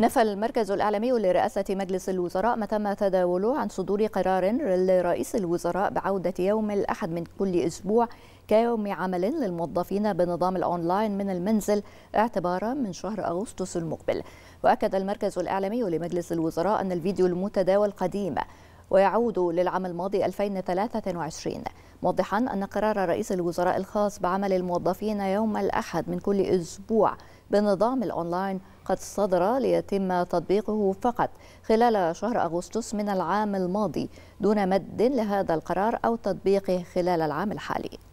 نفى المركز الإعلامي لرئاسة مجلس الوزراء ما تم تداوله عن صدور قرار لرئيس الوزراء بعودة يوم الأحد من كل أسبوع كيوم عمل للموظفين بنظام الأونلاين من المنزل اعتبارا من شهر أغسطس المقبل وأكد المركز الإعلامي لمجلس الوزراء أن الفيديو المتداول قديم ويعود للعام الماضي 2023 موضحا أن قرار رئيس الوزراء الخاص بعمل الموظفين يوم الأحد من كل أسبوع بنظام الأونلاين قد صدر ليتم تطبيقه فقط خلال شهر أغسطس من العام الماضي دون مد لهذا القرار أو تطبيقه خلال العام الحالي